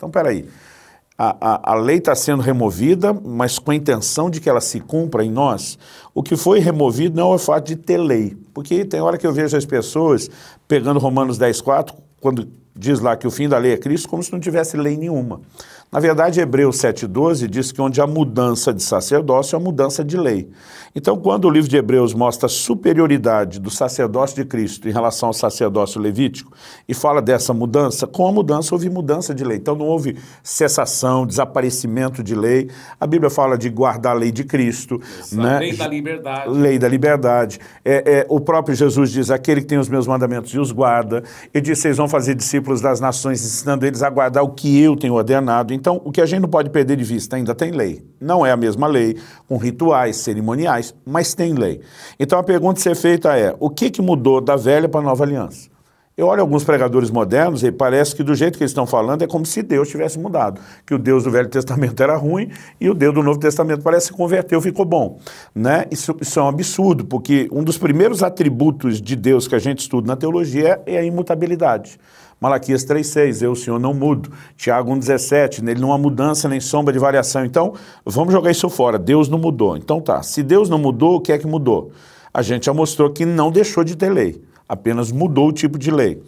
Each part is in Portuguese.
Então, peraí. A, a, a lei está sendo removida, mas com a intenção de que ela se cumpra em nós. O que foi removido não é o fato de ter lei, porque tem hora que eu vejo as pessoas pegando Romanos 10,4, quando diz lá que o fim da lei é Cristo, como se não tivesse lei nenhuma. Na verdade, Hebreus 7,12 diz que onde há mudança de sacerdócio, há mudança de lei. Então, quando o livro de Hebreus mostra a superioridade do sacerdócio de Cristo em relação ao sacerdócio levítico e fala dessa mudança, com a mudança houve mudança de lei. Então, não houve cessação, desaparecimento de lei. A Bíblia fala de guardar a lei de Cristo. Isso, né? Lei da liberdade. Lei da liberdade. É, é, o próprio Jesus diz: aquele que tem os meus mandamentos e os guarda. Ele diz: vocês vão fazer discípulos das nações, ensinando eles a guardar o que eu tenho ordenado. Então, o que a gente não pode perder de vista ainda tem lei. Não é a mesma lei, com rituais cerimoniais, mas tem lei. Então, a pergunta a ser feita é: o que, que mudou da velha para a nova aliança? Eu olho alguns pregadores modernos e parece que do jeito que eles estão falando é como se Deus tivesse mudado, que o Deus do Velho Testamento era ruim e o Deus do Novo Testamento parece que se converteu, ficou bom. Né? Isso, isso, é um absurdo, porque um dos primeiros atributos de Deus que a gente estuda na teologia é, é a imutabilidade. Malaquias 3,6, eu, o Senhor, não mudo. Tiago 1,17, nele não há mudança nem sombra de variação. Então, vamos jogar isso fora, Deus não mudou. Então tá, se Deus não mudou, o que é que mudou? A gente já mostrou que não deixou de ter lei, apenas mudou o tipo de lei.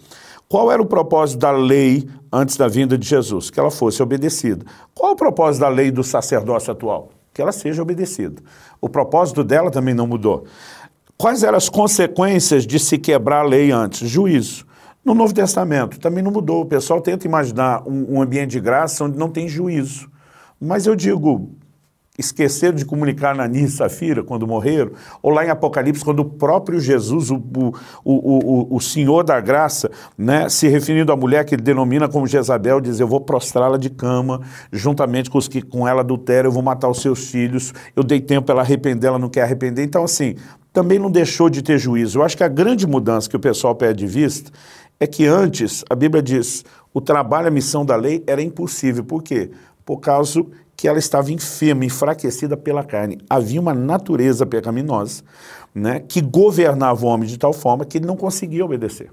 Qual era o propósito da lei antes da vinda de Jesus? Que ela fosse obedecida. Qual é o propósito da lei do sacerdócio atual? Que ela seja obedecida. O propósito dela também não mudou. Quais eram as consequências de se quebrar a lei antes? Juízo. No Novo Testamento também não mudou. O pessoal tenta imaginar um, um ambiente de graça onde não tem juízo. Mas eu digo, esqueceram de comunicar na e Safira quando morreram, ou lá em Apocalipse, quando o próprio Jesus, o, o, o, o Senhor da Graça, né, se referindo à mulher que ele denomina como Jezabel, diz, eu vou prostrá-la de cama, juntamente com os que com ela adulteram, eu vou matar os seus filhos, eu dei tempo para ela arrepender, ela não quer arrepender. Então, assim, também não deixou de ter juízo. Eu acho que a grande mudança que o pessoal perde de vista é que antes, a Bíblia diz, o trabalho, a missão da lei era impossível. Por quê? Por causa que ela estava enferma, enfraquecida pela carne. Havia uma natureza pecaminosa né, que governava o homem de tal forma que ele não conseguia obedecer.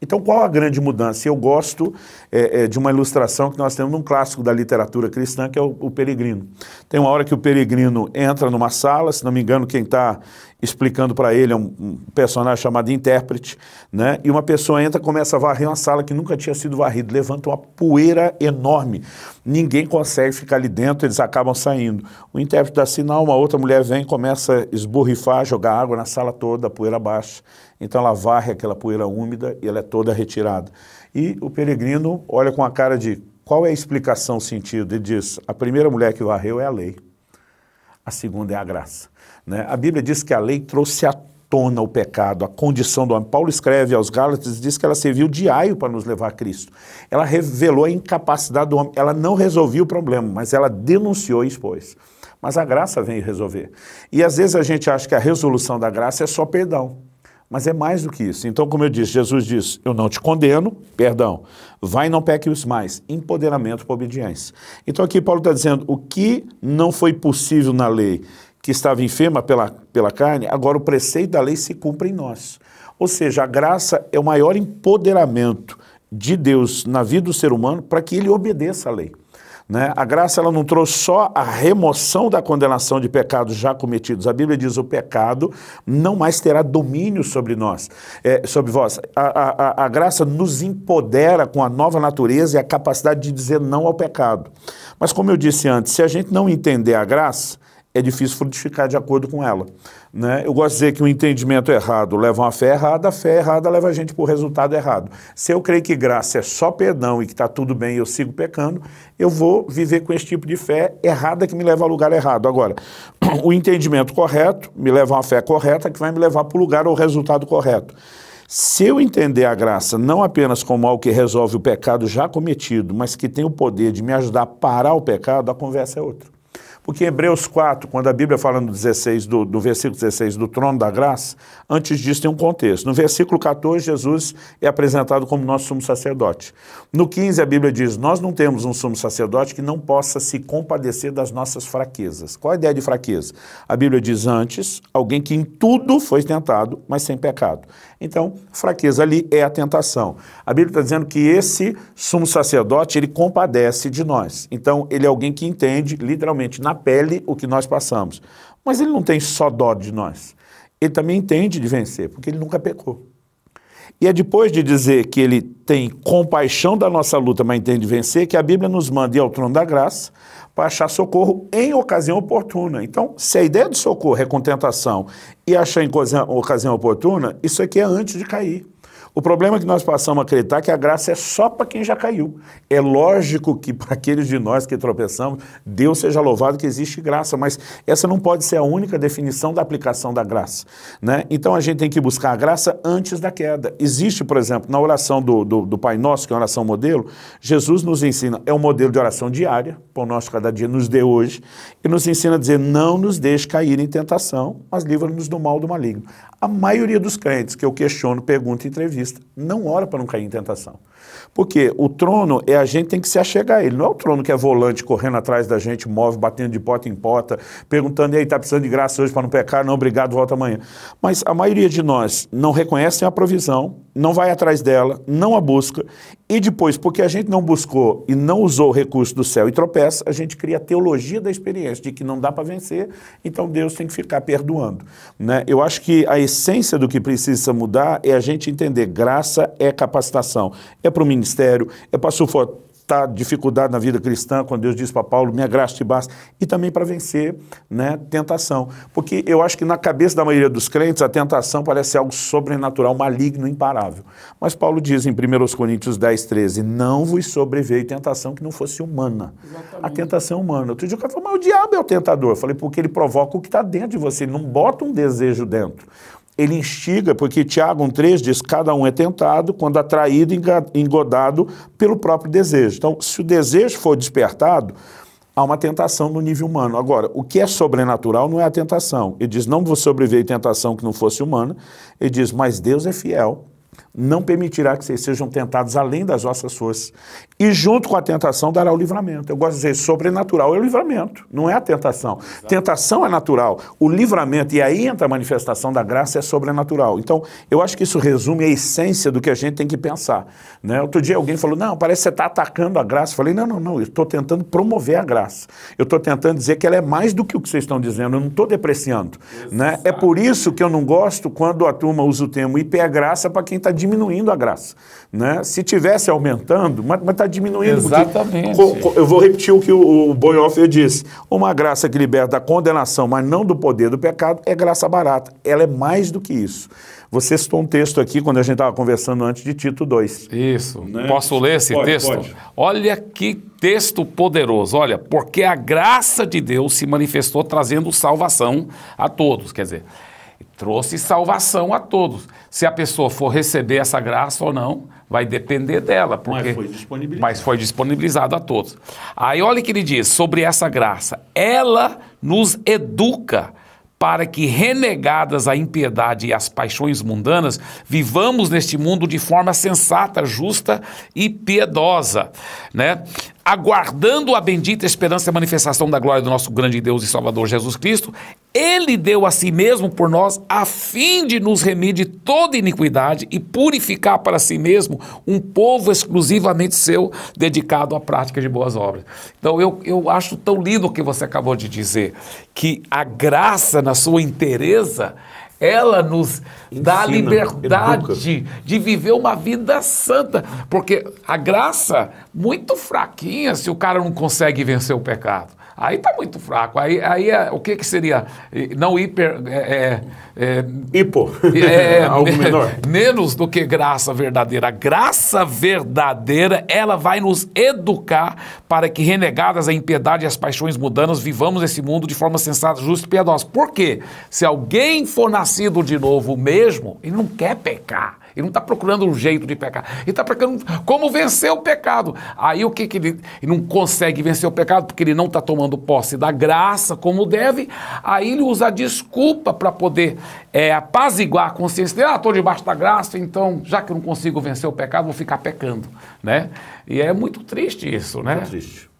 Então, qual a grande mudança? Eu gosto é, é, de uma ilustração que nós temos num clássico da literatura cristã, que é o, o Peregrino. Tem uma hora que o Peregrino entra numa sala, se não me engano, quem está explicando para ele, é um, personagem chamado intérprete, né? E uma pessoa entra, começa a varrer uma sala que nunca tinha sido varrida, levanta uma poeira enorme. Ninguém consegue ficar ali dentro, eles acabam saindo. O intérprete dá sinal, uma outra mulher vem, começa a esborrifar, jogar água na sala toda, a poeira baixa. Então ela varre aquela poeira úmida e ela é toda retirada. E o peregrino olha com a cara de qual é a explicação, sentido? Ele diz, a primeira mulher que varreu é a lei a segunda é a graça. Né? A Bíblia diz que a lei trouxe à tona o pecado, a condição do homem. Paulo escreve aos Gálatas e diz que ela serviu de aio para nos levar a Cristo. Ela revelou a incapacidade do homem, ela não resolvia o problema, mas ela denunciou e expôs. Mas a graça vem resolver. E às vezes a gente acha que a resolução da graça é só perdão. Mas é mais do que isso. Então, como eu disse, Jesus diz: Eu não te condeno, perdão, vai e não os mais. Empoderamento para obediência. Então, aqui Paulo está dizendo: o que não foi possível na lei, que estava enferma pela, pela carne, agora o preceito da lei se cumpre em nós. Ou seja, a graça é o maior empoderamento de Deus na vida do ser humano para que ele obedeça à lei. Né? A graça ela não trouxe só a remoção da condenação de pecados já cometidos. A Bíblia diz: o pecado não mais terá domínio sobre nós, é, sobre vós. A, a, a graça nos empodera com a nova natureza e a capacidade de dizer não ao pecado. Mas, como eu disse antes, se a gente não entender a graça, é difícil frutificar de acordo com ela. Né? Eu gosto de dizer que o um entendimento errado leva uma fé errada, a fé errada leva a gente para o resultado errado. Se eu creio que graça é só perdão e que está tudo bem e eu sigo pecando, eu vou viver com esse tipo de fé errada que me leva a lugar errado. Agora, o entendimento correto me leva a uma fé correta que vai me levar para o lugar ou resultado correto. Se eu entender a graça não apenas como algo que resolve o pecado já cometido, mas que tem o poder de me ajudar a parar o pecado, a conversa é outra. Porque em Hebreus 4, quando a Bíblia fala no, 16, do, versículo 16 do trono da graça, antes disso tem um contexto. No versículo 14, Jesus é apresentado como nosso sumo sacerdote. No 15, a Bíblia diz, nós não temos um sumo sacerdote que não possa se compadecer das nossas fraquezas. Qual a ideia de fraqueza? A Bíblia diz antes, alguém que em tudo foi tentado, mas sem pecado. Então, fraqueza ali é a tentação. A Bíblia está dizendo que esse sumo sacerdote, ele compadece de nós. Então, ele é alguém que entende, literalmente, na na pele o que nós passamos. Mas ele não tem só dó de nós. Ele também entende de vencer, porque ele nunca pecou. E é depois de dizer que ele tem compaixão da nossa luta, mas entende vencer, que a Bíblia nos manda ir ao trono da graça para achar socorro em ocasião oportuna. Então, se a ideia de socorro é contentação e achar em ocasião oportuna, isso aqui é antes de cair. O problema é que nós passamos a acreditar é que a graça é só para quem já caiu. É lógico que para aqueles de nós que tropeçamos, Deus seja louvado que existe graça, mas essa não pode ser a única definição da aplicação da graça. Né? Então a gente tem que buscar a graça antes da queda. Existe, por exemplo, na oração do, do, do Pai Nosso, que é uma oração modelo, Jesus nos ensina, é um modelo de oração diária, pão nosso cada dia nos dê hoje, e nos ensina a dizer, não nos deixe cair em tentação, mas livra-nos do mal do maligno. A maioria dos crentes que eu questiono, pergunto e entrevista, não ora para não cair em tentação. Porque o trono é a gente tem que se achegar a ele. Não é o trono que é volante correndo atrás da gente, move, batendo de porta em porta, perguntando, aí está precisando de graça hoje para não pecar? Não, obrigado, volta amanhã. Mas a maioria de nós não reconhecem a provisão não vai atrás dela, não a busca, e depois, porque a gente não buscou e não usou o recurso do céu e tropeça, a gente cria a teologia da experiência, de que não dá para vencer, então Deus tem que ficar perdoando. Né? Eu acho que a essência do que precisa mudar é a gente entender graça é capacitação, é para o ministério, é para suportar está dificuldade na vida cristã, quando Deus diz para Paulo, minha graça te basta, e também para vencer né, tentação. Porque eu acho que na cabeça da maioria dos crentes, a tentação parece algo sobrenatural, maligno, imparável. Mas Paulo diz em 1 Coríntios 10, 13, não vos sobreveio tentação que não fosse humana. Exatamente. A tentação humana. Outro dia o cara falou, mas o diabo é o tentador. Eu falei, porque ele provoca o que está dentro de você, ele não bota um desejo dentro ele instiga, porque Tiago 1,3 diz: cada um é tentado quando atraído e engodado pelo próprio desejo. Então, se o desejo for despertado, há uma tentação no nível humano. Agora, o que é sobrenatural não é a tentação. Ele diz: não vou sobreviver à tentação que não fosse humana. Ele diz: mas Deus é fiel não permitirá que vocês sejam tentados além das vossas forças. E junto com a tentação dará o livramento. Eu gosto de dizer, sobrenatural é o livramento, não é a tentação. Exato. Tentação é natural, o livramento, e aí entra a manifestação da graça, é sobrenatural. Então, eu acho que isso resume a essência do que a gente tem que pensar. Né? Outro dia alguém falou, não, parece que você está atacando a graça. Eu falei, não, não, não, eu estou tentando promover a graça. Eu estou tentando dizer que ela é mais do que o que vocês estão dizendo, eu não estou depreciando. Né? É por isso que eu não gosto quando a turma usa o termo IP graça para quem está diminuindo a graça. Né? Se tivesse aumentando, mas está diminuindo. Exatamente. Porque, eu vou repetir o que o, Bonhoeffer disse. Uma graça que liberta da condenação, mas não do poder do pecado, é graça barata. Ela é mais do que isso. Você citou um texto aqui quando a gente estava conversando antes de Tito 2. Isso. Né? Posso ler esse pode, texto? Pode. Olha que texto poderoso. Olha, porque a graça de Deus se manifestou trazendo salvação a todos. Quer dizer, trouxe salvação a todos. Se a pessoa for receber essa graça ou não, vai depender dela. Porque, mas foi disponibilizado. Mas foi disponibilizado a todos. Aí olha o que ele diz sobre essa graça. Ela nos educa para que, renegadas a impiedade e as paixões mundanas, vivamos neste mundo de forma sensata, justa e piedosa. Né? aguardando a bendita esperança e a manifestação da glória do nosso grande Deus e Salvador Jesus Cristo, ele deu a si mesmo por nós a fim de nos remir de toda iniquidade e purificar para si mesmo um povo exclusivamente seu, dedicado à prática de boas obras. Então eu, eu acho tão lindo o que você acabou de dizer, que a graça na sua inteireza ela nos Ensina, dá a liberdade educa. de viver uma vida santa. Porque a graça, muito fraquinha, se o cara não consegue vencer o pecado. Aí está muito fraco. Aí, aí é, o que, que seria? Não hiper. É, é, é Hipo. É, é Algo menor. Menos do que graça verdadeira. A graça verdadeira, ela vai nos educar para que, renegadas a impiedade e as paixões mudanas, vivamos esse mundo de forma sensata, justa e piedosa. Por quê? Se alguém for nascido de novo mesmo, ele não quer pecar. Ele não está procurando um jeito de pecar. Ele está procurando como vencer o pecado. Aí o que, que ele, ele não consegue vencer o pecado? Porque ele não está tomando posse da graça como deve. Aí ele usa a desculpa para poder é, apaziguar a consciência dele. Ah, estou debaixo da graça, então já que eu não consigo vencer o pecado, vou ficar pecando. Né? E é muito triste isso, né? triste.